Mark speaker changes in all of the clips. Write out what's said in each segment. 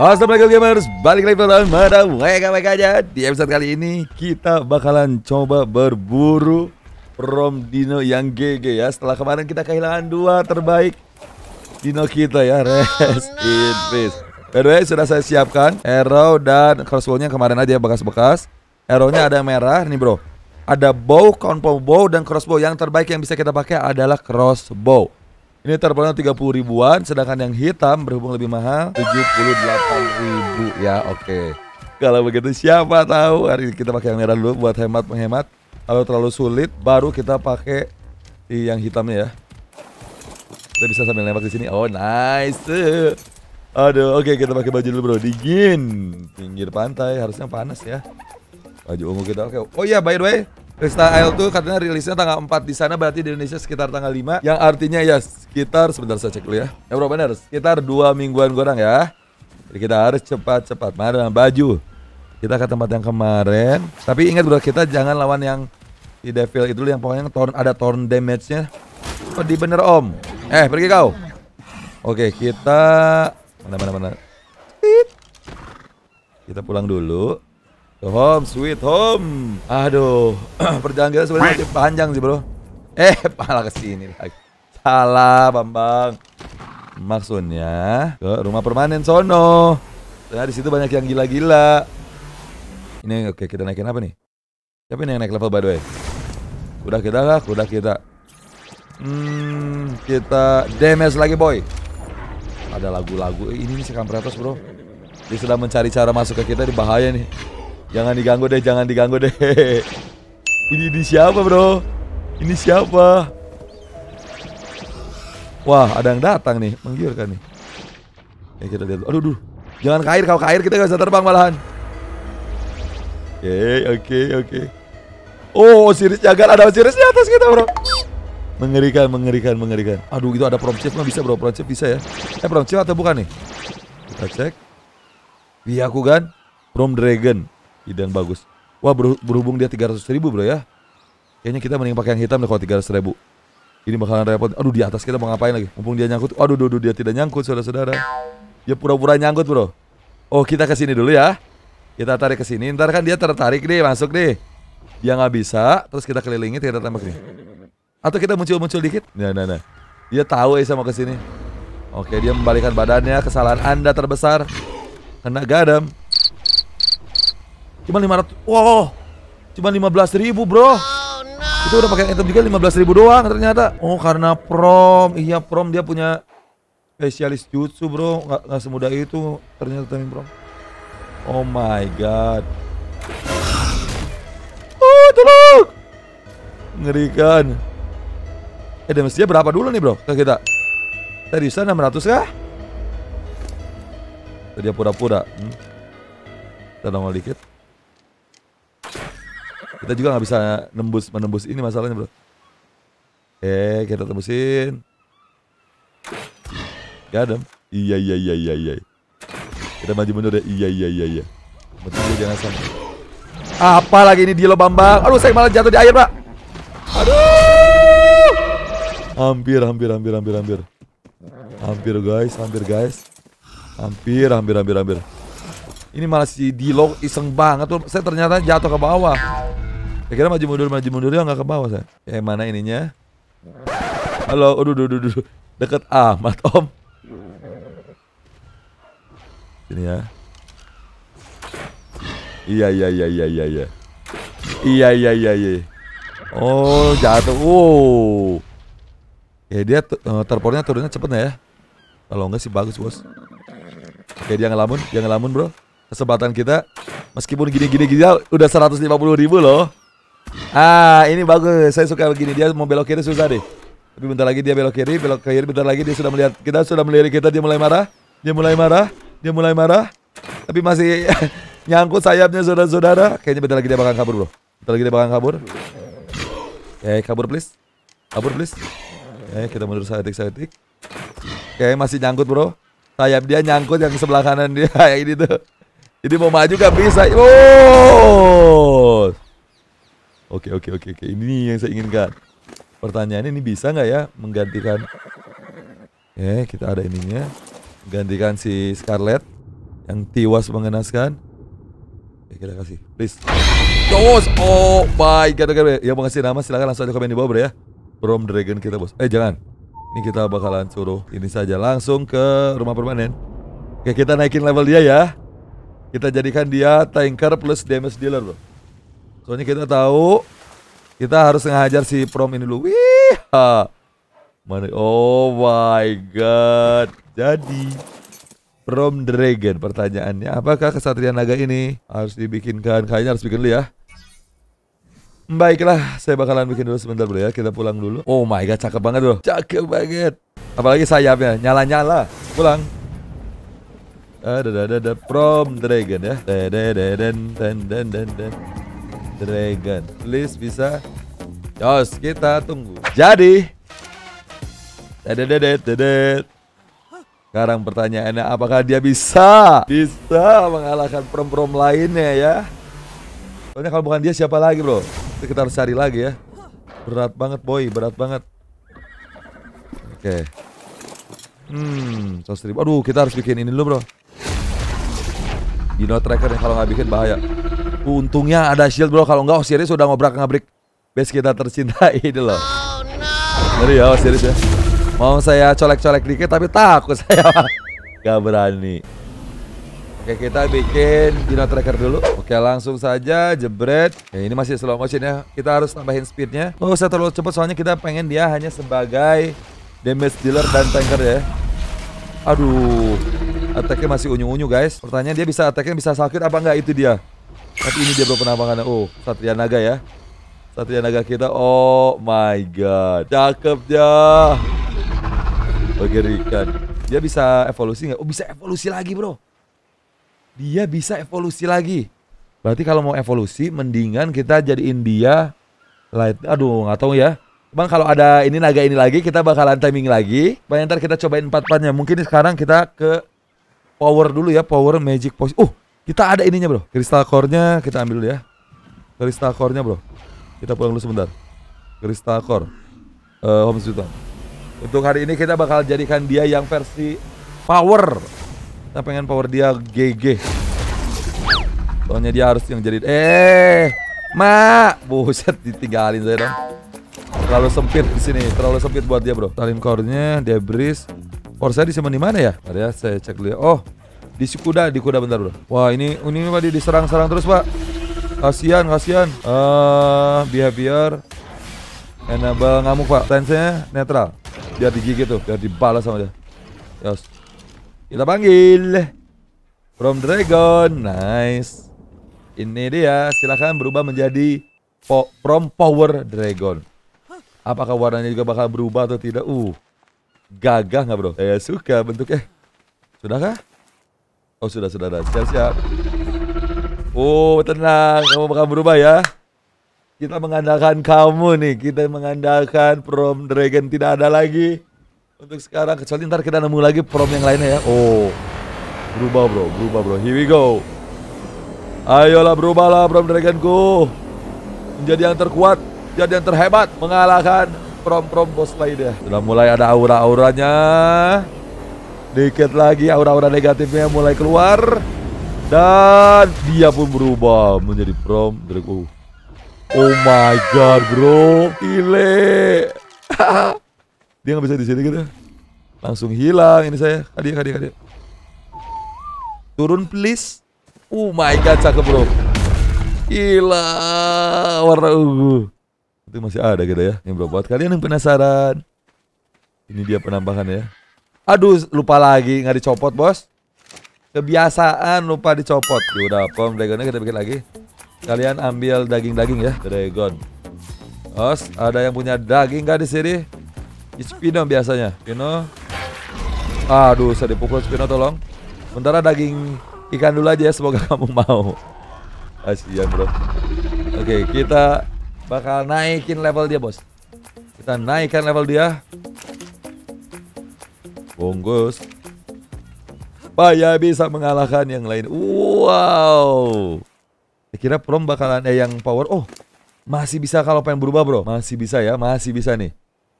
Speaker 1: Assalamualaikum gamers, balik lagi pada Wega aja Di episode kali ini kita bakalan coba berburu Rom Dino yang GG ya Setelah kemarin kita kehilangan dua terbaik Dino kita ya, oh, rest oh, no. in peace By the way, sudah saya siapkan arrow dan crossbownya kemarin aja bekas-bekas arrownya ada merah, nih bro Ada bow, compound bow, dan crossbow Yang terbaik yang bisa kita pakai adalah crossbow ini tiga 30 ribuan, sedangkan yang hitam berhubung lebih mahal 78 ribu ya, oke. Okay. Kalau begitu siapa tahu hari kita pakai yang merah dulu buat hemat menghemat. Kalau terlalu sulit, baru kita pakai yang hitamnya ya. Kita bisa sambil nembak di sini. Oh nice. Aduh, oke okay, kita pakai baju dulu bro. Dingin, pinggir pantai harusnya panas ya. Baju ungu kita oke. Okay. Oh iya, yeah, by the way, Rista Isle tuh katanya rilisnya tanggal 4 di sana berarti di Indonesia sekitar tanggal 5 yang artinya ya sekitar sebentar saya cek dulu ya. Ya bro benar sekitar 2 mingguan kurang ya. Jadi kita harus cepat-cepat mana baju. Kita ke tempat yang kemarin. Tapi ingat bro kita jangan lawan yang di Devil itu yang pokoknya torn, ada torn damage-nya. Oh di bener om. Eh pergi kau. Oke kita mana mana mana. Kita pulang dulu. Home sweet home. Aduh, perjalanan kita sebenarnya masih panjang sih, Bro. Eh, malah kesini lagi. Salah, Bambang. Maksudnya ke rumah permanen sono. Nah, di situ banyak yang gila-gila. Ini oke, okay, kita naikin apa nih? Siapa ini yang naik level by the way? Kuda kita lah, kuda kita. Hmm, kita damage lagi, boy. Ada lagu-lagu. Ini sih kampretos Bro. Dia sedang mencari cara masuk ke kita, di bahaya nih. Jangan diganggu deh, jangan diganggu deh. Ini, ini siapa, bro? Ini siapa? Wah, ada yang datang nih, menggiurkan nih. Ya kita lihat. Aduh, aduh. Jangan kair, kau kair, kita gak bisa terbang malahan. Oke, oke, oke. Okay. Oh, siris jagal ada siris di atas kita, bro. Mengerikan, mengerikan, mengerikan. Aduh, itu ada prom shift nggak bisa, bro. Prom shift bisa ya. Eh, prom shift atau bukan nih? Kita cek. Iya, kan, prom dragon ide yang bagus. Wah berhubung dia 300 ribu bro ya. Kayaknya kita mending pakai yang hitam deh kalau 300 ribu. Ini bakalan repot. Aduh di atas kita mau ngapain lagi? Mumpung dia nyangkut. Aduh, aduh, aduh dia tidak nyangkut saudara-saudara. Ya pura-pura nyangkut bro. Oh kita ke sini dulu ya. Kita tarik ke sini. Ntar kan dia tertarik deh masuk deh. Dia nggak bisa. Terus kita kelilingin kita tembak nih. Atau kita muncul-muncul dikit. Nah, nah, nah. Dia tahu ya sama ke sini. Oke dia membalikan badannya. Kesalahan anda terbesar. Kena gadam. Cuma 500. Wow. Cuma 15 ribu, Bro. Itu udah pakai item juga 15 ribu doang ternyata. Oh, karena prom. Iya, prom dia punya spesialis jutsu, Bro. Nggak, nggak semudah itu ternyata temen prom. Oh my god. Oh, tolong. Ngerikan. Eh, damage berapa dulu nih, Bro? kita kita. sana 600 kah? Tadi pura-pura. Hmm. Kita nongol dikit kita juga nggak bisa nembus menembus ini masalahnya bro eh kita tembusin ya dem. iya iya iya iya iya kita maju mundur deh ya. iya iya iya iya betul jangan sampai apa lagi ini dia lo bambang aduh saya malah jatuh di air pak aduh hampir hampir hampir hampir hampir hampir guys hampir guys hampir hampir hampir hampir ini malah si Dilo iseng banget tuh. Saya ternyata jatuh ke bawah. Saya kira maju mundur maju mundur ya nggak ke bawah saya. Eh mana ininya? Halo, aduh, aduh, aduh, aduh. dekat amat om. Ini ya. Iya iya iya iya iya iya. Iya iya iya iya. Oh jatuh. Oh. Ya dia eh, terpornya turunnya cepet ya. Kalau enggak sih bagus bos. Oke dia ngelamun, dia ngelamun bro. Kesempatan kita meskipun gini-gini gini udah 150.000 ribu loh. Ah, ini bagus. Saya suka begini. Dia mau belok kiri susah deh. Tapi bentar lagi dia belok kiri, belok kiri. Bentar lagi dia sudah melihat kita sudah melirik kita. Dia mulai marah. Dia mulai marah. Dia mulai marah. Tapi masih nyangkut sayapnya saudara-saudara. Kayaknya bentar lagi dia bakal kabur bro. Bentar lagi dia bakal kabur. Eh, kabur please. Kabur please. Eh, kita mundur sayatik-sayatik. Oke, masih nyangkut bro. Sayap dia nyangkut yang sebelah kanan dia. ini tuh. Jadi mau maju gak bisa. Oh. Oke, oke, oke, oke. Ini yang saya inginkan. Pertanyaannya ini bisa nggak ya menggantikan? Eh kita ada ininya. Gantikan si Scarlet yang tiwas mengenaskan. Okay, kita kasih, please. Bos, oh my god, kira ya mau kasih nama silahkan langsung aja komen di bawah bro ya. From Dragon kita bos. Eh jangan. Ini kita bakalan suruh ini saja langsung ke rumah permanen. Oke, kita naikin level dia ya. Kita jadikan dia tanker plus damage dealer bro. Soalnya kita tahu kita harus ngajar si prom ini dulu. Wih. Mana? Oh my god. Jadi prom dragon pertanyaannya apakah kesatria naga ini harus dibikinkan? Kayaknya harus bikin dulu ya. Baiklah, saya bakalan bikin dulu sebentar dulu ya. Kita pulang dulu. Oh my god, cakep banget loh. Cakep banget. Apalagi sayapnya nyala-nyala. Pulang. Ada ada ada prom dragon ya. Den den den den den den. Dragon. Please bisa. Yos, kita tunggu. Jadi. Sekarang pertanyaannya apakah dia bisa? Bisa mengalahkan prom-prom lainnya ya. Soalnya kalau bukan dia siapa lagi bro? Kita harus cari lagi ya. Berat banget boy, berat banget. Oke. Okay. Hmm, 100 Aduh, kita harus bikin ini dulu bro. Dino tracker yang kalau nggak bikin bahaya. Untungnya ada shield bro, kalau enggak Osiris sudah ngobrak-ngabrik base kita tercinta ini loh. ya Ngeri ya Osiris ya. Mau saya colek-colek dikit tapi takut saya. Gak berani. Oke kita bikin dino tracker dulu Oke langsung saja jebret Oke, ya, Ini masih slow motion ya Kita harus tambahin speednya Oh saya terlalu cepat soalnya kita pengen dia hanya sebagai Damage dealer dan tanker ya Aduh Attacknya masih unyu-unyu guys Pertanyaan dia bisa attacknya bisa sakit apa enggak itu dia tapi ini dia bro penampakannya. Oh, Satria Naga ya. Satria Naga kita. Oh my god. Cakep ya. Mengerikan. Dia bisa evolusi nggak? Oh, bisa evolusi lagi, Bro. Dia bisa evolusi lagi. Berarti kalau mau evolusi mendingan kita jadiin dia light. Aduh, nggak tahu ya. Bang kalau ada ini naga ini lagi kita bakalan timing lagi. Bang ntar kita cobain empat pannya. Mungkin sekarang kita ke power dulu ya, power magic potion. Uh, kita ada ininya bro Crystal core kita ambil dulu ya Crystal core bro Kita pulang dulu sebentar Crystal core uh, eh, Home Sweet Home Untuk hari ini kita bakal jadikan dia yang versi power Kita pengen power dia GG Soalnya dia harus yang jadi Eh Mak Buset ditinggalin saya dong Terlalu sempit di sini, terlalu sempit buat dia, Bro. Talin core-nya, debris. Core saya disimpan di mana ya? tadi ya, saya cek dulu ya. Oh, di kuda, di kuda bentar bro. Wah ini ini pak diserang-serang terus pak. Kasihan, kasihan. Eh, uh, behavior enable ngamuk pak. nya netral. Biar digigit tuh, biar dibalas sama dia. Yos. Kita panggil. From Dragon, nice. Ini dia, silahkan berubah menjadi po From Power Dragon. Apakah warnanya juga bakal berubah atau tidak? Uh, gagah nggak bro? Saya eh, suka bentuknya. Sudahkah? Oh sudah sudah sudah siap siap. Oh tenang kamu bakal berubah ya. Kita mengandalkan kamu nih. Kita mengandalkan prom dragon tidak ada lagi. Untuk sekarang kecuali ntar kita nemu lagi prom yang lainnya ya. Oh berubah bro berubah bro. Here we go. Ayolah berubahlah prom dragonku. Menjadi yang terkuat. Jadi yang terhebat mengalahkan prom-prom bos lainnya. Sudah mulai ada aura-auranya. Dikit lagi aura-aura negatifnya mulai keluar dan dia pun berubah menjadi prom Drake. Oh. oh, my god, bro. Gile dia gak bisa di sini gitu. Langsung hilang ini saya. Hadiah, hadiah, hadiah. Turun please. Oh my god, cakep, bro. Gila, warna ungu. Itu masih ada gitu ya. Yang berbuat kalian yang penasaran. Ini dia penambahan ya. Aduh, lupa lagi nggak dicopot, Bos. Kebiasaan lupa dicopot. Udah, pom dragonnya kita bikin lagi. Kalian ambil daging-daging ya, dragon. Bos ada yang punya daging nggak di sini? Spino biasanya. Spino. Aduh, saya dipukul Spino tolong. Sementara daging ikan dulu aja ya, semoga kamu mau. Kasihan, Bro. Oke, kita bakal naikin level dia, Bos. Kita naikkan level dia. Bungkus. Paya bisa mengalahkan yang lain. Wow. Saya kira prom bakalan eh yang power. Oh, masih bisa kalau pengen berubah, Bro. Masih bisa ya, masih bisa nih.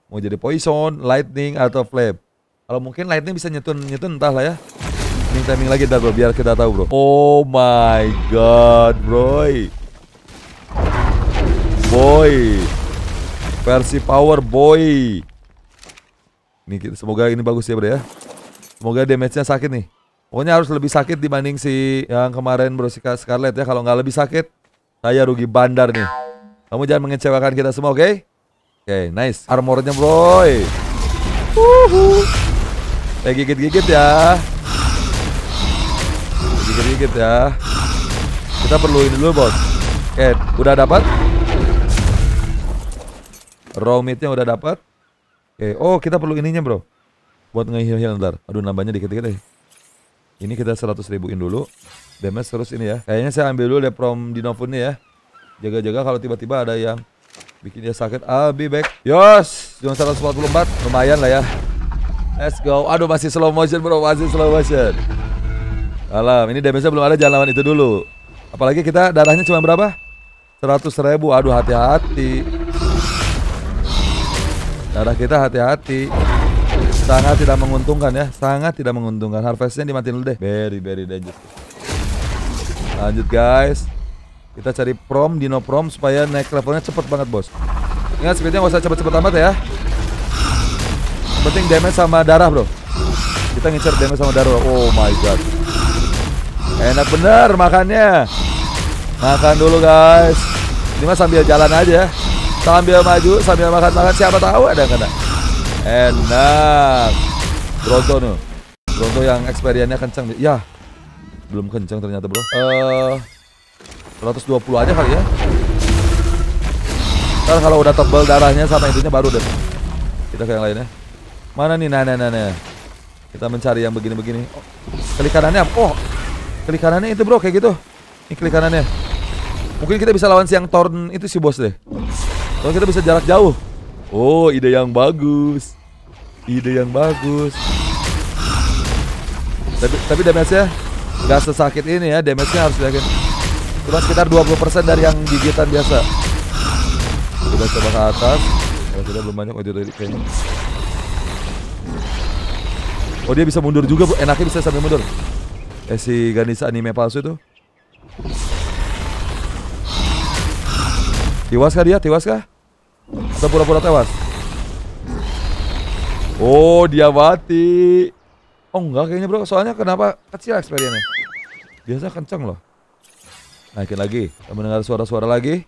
Speaker 1: Mau jadi poison, lightning atau flame. Kalau mungkin lightning bisa nyetun-nyetun lah ya. Ini timing lagi ntar bro, biar kita tahu bro. Oh my god, bro. Boy. Versi power boy. Nih, semoga ini bagus ya, Bro ya. Semoga damage-nya sakit nih. Pokoknya harus lebih sakit dibanding si yang kemarin Bro Scarlet ya. Kalau nggak lebih sakit, saya rugi bandar nih. Kamu jangan mengecewakan kita semua, oke? Okay? Oke, okay, nice. Armornya, bro. eh gigit-gigit ya. Gigit-gigit ya. Kita perlu ini dulu, bos. Oke, okay, udah dapat. Raw nya udah dapat. Oke, eh, oh kita perlu ininya bro Buat nge-heal-heal ntar Aduh nambahnya dikit-dikit deh Ini kita 100 ribuin dulu Damage terus ini ya Kayaknya saya ambil dulu deh from Dinofunnya ya Jaga-jaga kalau tiba-tiba ada yang Bikin dia sakit I'll be back Yos Cuma 144 Lumayan lah ya Let's go Aduh masih slow motion bro Masih slow motion Alam ini damage belum ada Jangan lawan itu dulu Apalagi kita darahnya cuma berapa? 100 ribu Aduh hati-hati Darah kita hati-hati. Sangat tidak menguntungkan ya. Sangat tidak menguntungkan. Harvestnya dimatiin dulu deh. Very, very dangerous. Lanjut guys. Kita cari prom, dino prom supaya naik levelnya cepet banget bos. Ingat speednya nggak usah cepet-cepet amat ya. penting damage sama darah bro. Kita ngincer damage sama darah. Oh my god. Enak bener makannya. Makan dulu guys. Ini mah sambil jalan aja. Sambil maju, sambil makan-makan siapa tahu ada yang kena. Enak. Bronto nih. Bronto yang experience-nya kencang. Ya. Belum kencang ternyata, Bro. Eh uh, 120 aja kali ya. Ntar kalau udah tebel darahnya sama intinya baru deh. Kita ke yang lainnya. Mana nih? Nah, nah, nah, nah. Kita mencari yang begini-begini. Oh, klik kanannya. Oh. Klik kanannya itu, Bro, kayak gitu. Ini klik kanannya. Mungkin kita bisa lawan siang Torn itu si bos deh. Kalau kita bisa jarak jauh. Oh, ide yang bagus. Ide yang bagus. Tapi, tapi damage-nya nggak sesakit ini ya. Damage-nya harus yakin. Cuma sekitar 20% dari yang gigitan biasa. Kita coba ke atas. Kalau kita belum banyak maju oh, dari kayaknya. Oh dia bisa mundur juga bu, enaknya bisa sambil mundur. Eh si Ganis anime palsu itu. Tiwas kah dia? Tiwas kah? Atau pura-pura tewas? Oh, dia mati. Oh, enggak kayaknya, Bro. Soalnya kenapa kecil eksperiennya? Biasa kenceng loh. Naikin lagi. Kita mendengar suara-suara lagi.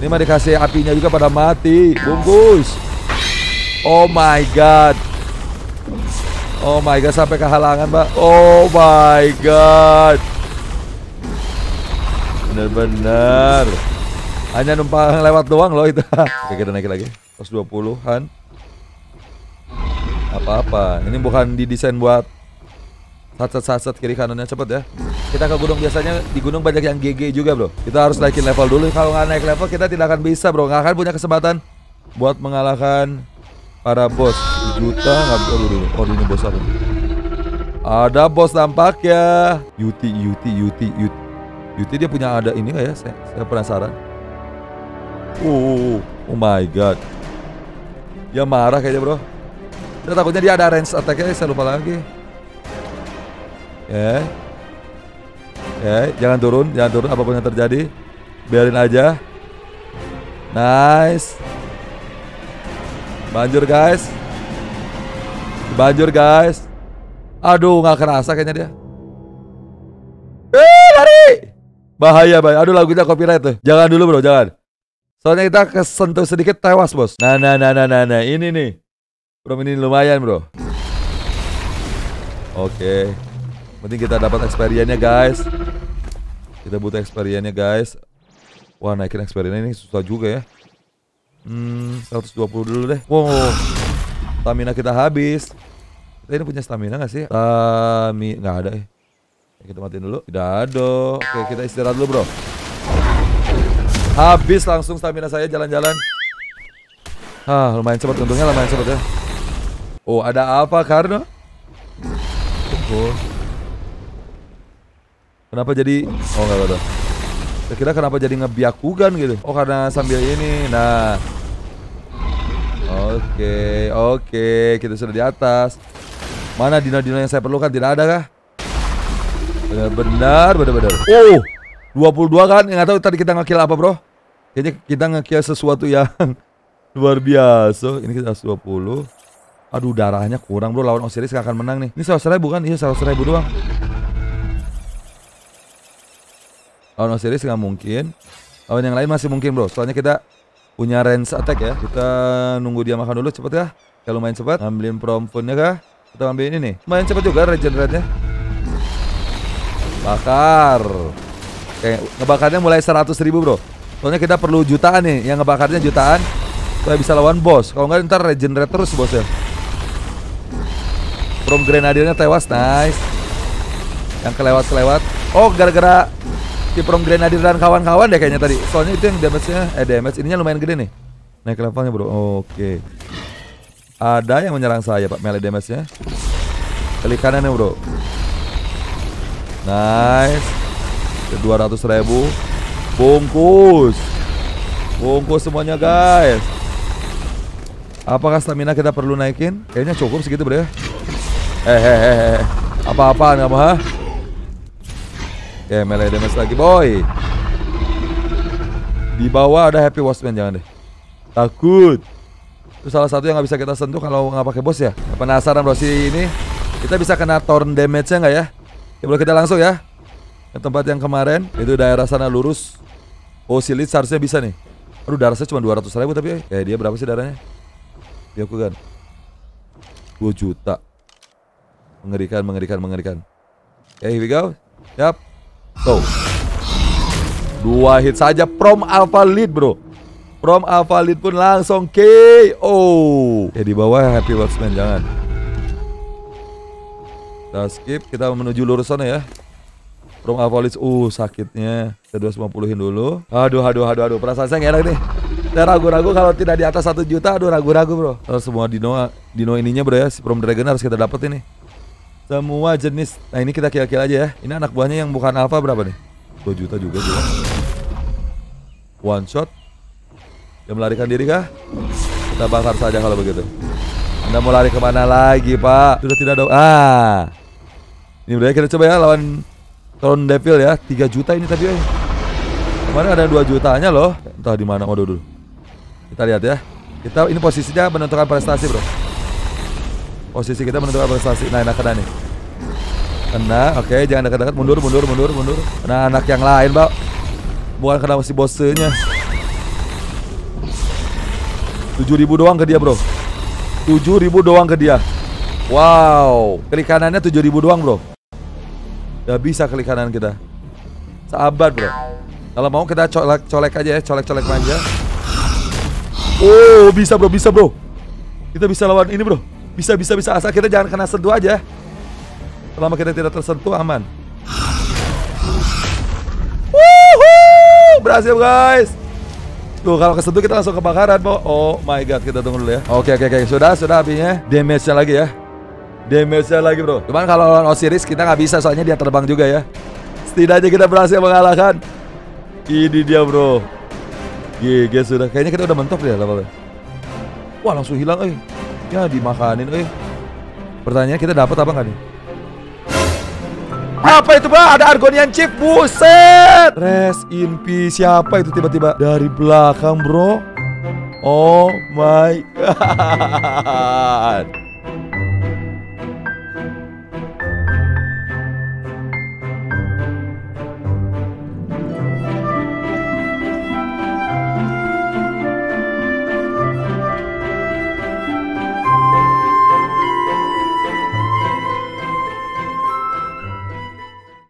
Speaker 1: Ini mah dikasih apinya juga pada mati. Bungkus. Oh my god. Oh my god sampai kehalangan, Mbak. Oh my god. Bener-bener. Hanya numpang lewat doang loh itu. Oke, kita naik lagi. Plus an Apa-apa. Ini bukan didesain buat Saset-saset kiri kanannya cepet ya. Kita ke gunung biasanya di gunung banyak yang GG juga bro. Kita harus naikin level dulu. Kalau nggak naik level kita tidak akan bisa bro. Nggak akan punya kesempatan buat mengalahkan para bos. Juta nggak bisa dulu. Oh ini bos apa? Ada bos ya Yuti, Yuti, Yuti, Yuti. Beauty dia punya ada ini nggak ya? Saya, saya penasaran. Oh, oh, oh. oh my god. Dia marah kayaknya bro. Saya takutnya dia ada range attack ya. Eh, saya lupa lagi. Ya. Yeah. Ya, yeah. jangan turun, jangan turun apapun yang terjadi. Biarin aja. Nice. Banjur guys. Banjur guys. Aduh, nggak kerasa kayaknya dia. Eh, lari. Bahaya, bahaya. Aduh lagu kita copyright tuh. Jangan dulu bro, jangan. Soalnya kita kesentuh sedikit tewas bos. Nah, nah, nah, nah, nah, nah. Ini nih. Bro, ini lumayan bro. Oke. Okay. Penting kita dapat experience-nya guys. Kita butuh experience-nya guys. Wah, naikin experience ini susah juga ya. Hmm, 120 dulu deh. Wow. Stamina kita habis. Kita ini punya stamina gak sih? Stamina nggak ada ya. Kita matiin dulu. Tidak ada. Oke, kita istirahat dulu, Bro. Habis langsung stamina saya jalan-jalan. Ah, lumayan cepat untungnya lumayan cepat ya. Oh, ada apa, Karno? Oh. Kenapa jadi Oh, enggak ada. Saya kira kenapa jadi ngebiakugan gitu. Oh, karena sambil ini. Nah. Oke, okay, oke, okay. kita sudah di atas. Mana dino-dino yang saya perlukan? Tidak ada kah? Eh, benar, benar, benar. Oh, 22 kan? Nggak tahu tadi kita ngekill apa, bro? Kayaknya kita ngekill sesuatu yang luar biasa. Ini kita 20. Aduh, darahnya kurang, bro. Lawan Osiris akan menang nih. Ini 100 ribu kan? Iya, 100 ribu doang. Lawan Osiris nggak mungkin. Lawan yang lain masih mungkin, bro. Soalnya kita punya range attack ya. Kita nunggu dia makan dulu. Cepet ya. Kalau main cepat, ambilin prompunnya kah? Kita ambil ini nih. Main cepat juga regenerate nya Bakar. Oke, ngebakarnya mulai 100 ribu bro. Soalnya kita perlu jutaan nih, yang ngebakarnya jutaan. Supaya bisa lawan bos. Kalau nggak ntar regenerate terus bosnya. Prom Grenadiernya tewas, nice. Yang kelewat-kelewat. Oh, gara-gara si Prom Grenadier dan kawan-kawan deh kayaknya tadi. Soalnya itu yang damage-nya, eh damage ininya lumayan gede nih. Naik levelnya bro, oke. Ada yang menyerang saya pak, melee damage-nya. Klik kanan ya bro. Nice. Ke 200 ribu. Bungkus. Bungkus semuanya guys. Apakah stamina kita perlu naikin? Kayaknya cukup segitu bro eh, eh, eh, ya. Hehehe. Apa-apaan kamu ha? Ya yeah, melee damage lagi boy. Di bawah ada happy watchman jangan deh. Takut. Itu salah satu yang nggak bisa kita sentuh kalau nggak pakai boss ya. Penasaran bro sih ini. Kita bisa kena torn damage-nya nggak ya? Ya boleh kita langsung ya Ke tempat yang kemarin Itu daerah sana lurus Oh si harusnya bisa nih Aduh darah saya cuma 200 ribu tapi ya dia berapa sih darahnya Dia aku kan 2 juta Mengerikan mengerikan mengerikan Okay here we go Yap Tuh Dua hit saja Prom Alpha Lead bro Prom Alpha Lead pun langsung KO Ya di bawah Happy Worksman jangan kita nah, skip, kita menuju lurus sana ya. Room Avalis, uh sakitnya. Kita 250-in dulu. Aduh, aduh, aduh, aduh. Perasaan saya nggak enak nih. Saya ragu-ragu kalau tidak di atas satu juta, aduh ragu-ragu bro. Terus nah, semua dino, dino ininya bro ya, si Prom Dragon harus kita dapat ini. Semua jenis. Nah ini kita kira-kira aja ya. Ini anak buahnya yang bukan alpha berapa nih? 2 juta juga juga. Ya. One shot. Dia melarikan diri kah? Kita bakar saja kalau begitu. Anda mau lari kemana lagi pak? Sudah tidak ada... Ah! Ini udah kita coba ya lawan Tron Devil ya. 3 juta ini tadi, eh. Kemarin ada 2 jutanya loh. Entah di mana. Waduh dulu. Kita lihat ya. Kita ini posisinya menentukan prestasi, Bro. Posisi kita menentukan prestasi. Nah, enak kena nih. Kena. Oke, okay, jangan dekat-dekat. Mundur, mundur, mundur, mundur. Kena anak yang lain, Bro. Bukan kena si bosnya. 7000 doang ke dia, Bro. 7000 doang ke dia. Wow, klik kanannya 7000 doang, Bro. Gak bisa klik kanan kita. Sahabat bro. Kalau mau kita colek colek aja ya, colek-colek manja. Oh, bisa bro, bisa bro. Kita bisa lawan ini bro. Bisa, bisa, bisa. Asal kita jangan kena sentuh aja. Selama kita tidak tersentuh, aman. Woohoo! Berhasil guys. Tuh kalau kesentuh kita langsung kebakaran, bro. Oh my god, kita tunggu dulu ya. Oke, oke, oke. Sudah, sudah apinya. Damage-nya lagi ya damage-nya lagi bro Cuman kalau lawan Osiris kita nggak bisa soalnya dia terbang juga ya Setidaknya kita berhasil mengalahkan Ini dia bro GG sudah Kayaknya kita udah mentok deh levelnya Wah langsung hilang eh Ya dimakanin eh Pertanyaan kita dapat apa nggak nih? Apa itu bang? Ada Argonian Chief Buset Rest in peace Siapa itu tiba-tiba? Dari belakang bro Oh my god